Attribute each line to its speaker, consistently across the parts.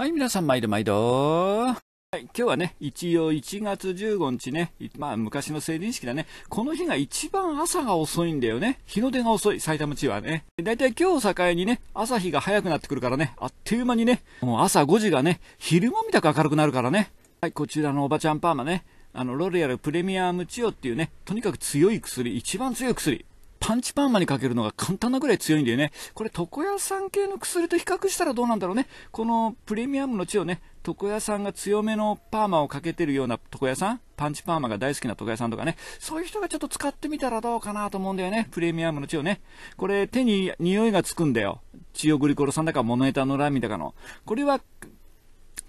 Speaker 1: はい、皆さん、毎度毎度。はい、今日はね、一応1月15日ね、まあ昔の成人式だね。この日が一番朝が遅いんだよね。日の出が遅い、埼玉地はね。だいたい今日境にね、朝日が早くなってくるからね、あっという間にね、もう朝5時がね、昼間みたく明るくなるからね。はい、こちらのおばちゃんパーマね、あの、ロレアルプレミアムチオっていうね、とにかく強い薬、一番強い薬。パンチパーマにかけるのが簡単なぐらい強いんだよね。これ、床屋さん系の薬と比較したらどうなんだろうね。このプレミアムの地をね、床屋さんが強めのパーマをかけてるような床屋さん、パンチパーマが大好きな床屋さんとかね、そういう人がちょっと使ってみたらどうかなと思うんだよね。プレミアムの地をね。これ、手に匂いがつくんだよ。チオグリコロさんだかモノエタノラミだかの。これは、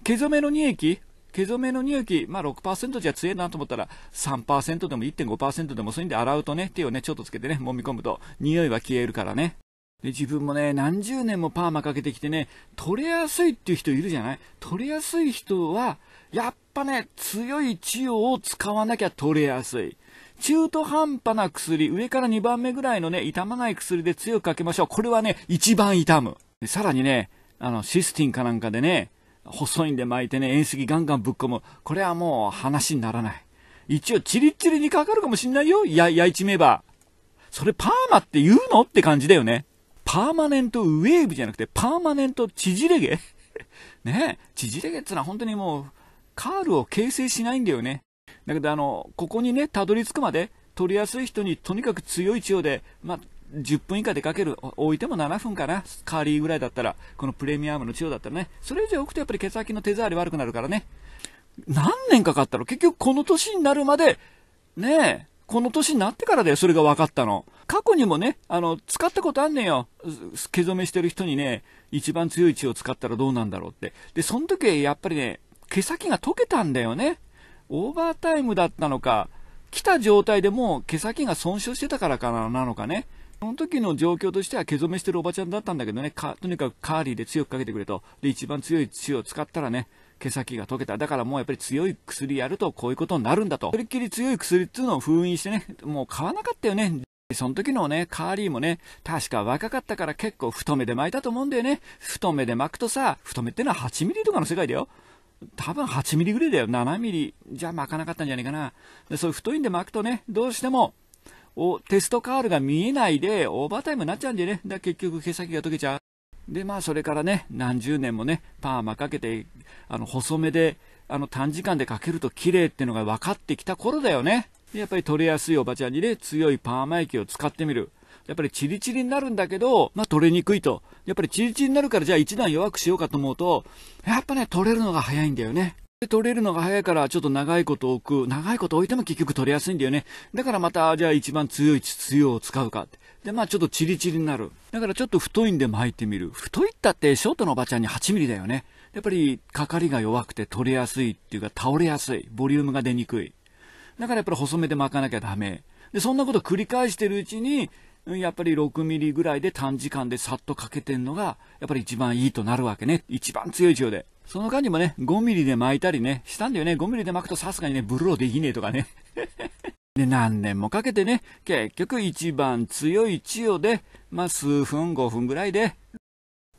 Speaker 1: 毛染めの2液毛染めの乳液、まあ、6%じゃ強いなと思ったら3%でも1.5%でもそういうんで洗うとね手をねちょっとつけてね揉み込むと匂いは消えるからねで自分もね何十年もパーマかけてきてね取れやすいっていう人いるじゃない取れやすい人はやっぱね強い治療を使わなきゃ取れやすい中途半端な薬上から2番目ぐらいのね傷まない薬で強くかけましょうこれはね一番痛むさらにねあのシスティンかなんかでね細いんで巻いてね、縁石ガンガンぶっ込む。これはもう話にならない。一応チリッチリにかかるかもしんないよ。や、やいちめば。それパーマって言うのって感じだよね。パーマネントウェーブじゃなくて、パーマネント縮れ毛 ねえ、縮れ毛ってのは本当にもう、カールを形成しないんだよね。だけどあの、ここにね、たどり着くまで、取りやすい人にとにかく強い血をで、まあ、10分以下でかける、置いても7分かな、カーリーぐらいだったら、このプレミアムの塩だったらね、それ以上置くとやっぱり毛先の手触り悪くなるからね、何年かかったの結局この年になるまで、ねえ、この年になってからだよ、それが分かったの。過去にもね、あの、使ったことあんねんよ。毛染めしてる人にね、一番強い血を使ったらどうなんだろうって。で、その時はやっぱりね、毛先が溶けたんだよね。オーバータイムだったのか、来た状態でもう毛先が損傷してたからかな、なのかね。その時の状況としては、毛染めしてるおばちゃんだったんだけどね、とにかくカーリーで強くかけてくれと。で、一番強い血を使ったらね、毛先が溶けた。だからもうやっぱり強い薬やるとこういうことになるんだと。とりっきり強い薬っていうのを封印してね、もう買わなかったよね。その時のね、カーリーもね、確か若かったから結構太めで巻いたと思うんだよね。太めで巻くとさ、太めってのは8ミリとかの世界だよ。多分8ミリぐらいだよ。7ミリじゃ巻かなかったんじゃないかな。でそういう太いんで巻くとね、どうしてもおテストカールが見えないでオーバータイムになっちゃうんでね、だ結局毛先が溶けちゃう。で、まあそれからね、何十年もね、パーマかけて、あの細めで、あの短時間でかけると綺麗っていうのが分かってきた頃だよね。やっぱり取れやすいおばちゃんにね、強いパーマ液を使ってみる。やっぱりチリチリになるんだけど、まあ取れにくいと。やっぱりチリチリになるからじゃあ一段弱くしようかと思うと、やっぱね、取れるのが早いんだよね。取れるのが早いから、ちょっと長いこと置く。長いこと置いても結局取れやすいんだよね。だからまた、じゃあ一番強いつを使うか。で、まあちょっとチリチリになる。だからちょっと太いんで巻いてみる。太いったってショートのおばちゃんに8ミリだよね。やっぱり、かかりが弱くて取れやすいっていうか、倒れやすい。ボリュームが出にくい。だからやっぱり細めで巻かなきゃダメ。で、そんなこと繰り返してるうちに、やっぱり6ミリぐらいで短時間でさっとかけてんのが、やっぱり一番いいとなるわけね。一番強い塩で。その間にもね、5ミリで巻いたりね、したんだよね。5ミリで巻くとさすがにね、ブルーできねえとかね。で、何年もかけてね、結局一番強い千代で、まあ数分、5分ぐらいで、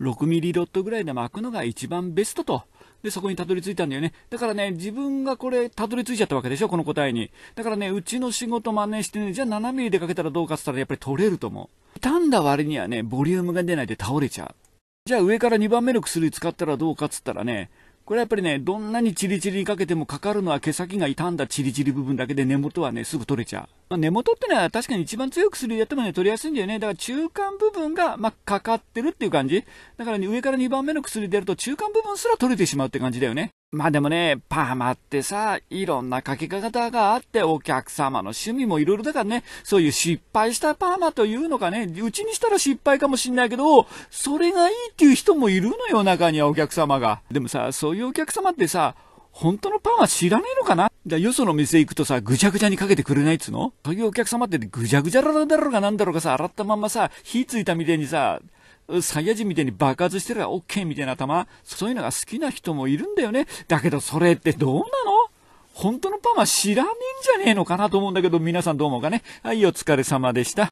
Speaker 1: 6ミリロットぐらいで巻くのが一番ベストと。で、そこにたどり着いたんだよね。だからね、自分がこれ、たどり着いちゃったわけでしょ、この答えに。だからね、うちの仕事真似してね、じゃあ7ミリでかけたらどうかって言ったらやっぱり取れると思う。傷んだ割にはね、ボリュームが出ないで倒れちゃう。じゃあ上から2番目の薬使ったらどうかっつったらね、これやっぱりね、どんなにチリチリにかけてもかかるのは毛先が傷んだチリチリ部分だけで根元はね、すぐ取れちゃう。まあ、根元ってのは確かに一番強い薬でやってもね、取りやすいんだよね。だから中間部分が、まあ、かかってるっていう感じ。だから、ね、上から2番目の薬でやると中間部分すら取れてしまうって感じだよね。まあでもね、パーマってさ、いろんなかけ方があって、お客様の趣味もいろいろだからね、そういう失敗したパーマというのかね、うちにしたら失敗かもしんないけど、それがいいっていう人もいるのよ、中にはお客様が。でもさ、そういうお客様ってさ、本当のパンは知らねえのかなだよその店行くとさ、ぐちゃぐちゃにかけてくれないっつのそういうお客様ってぐちゃぐちゃだろうがなんだろうがさ、洗ったまんまさ、火ついたみてにさ、サイヤ人みたいに爆発してばオッ OK みたいな頭、そういうのが好きな人もいるんだよね。だけどそれってどうなの本当のパンは知らねえんじゃねえのかなと思うんだけど、皆さんどう思うかね。はい、お疲れ様でした。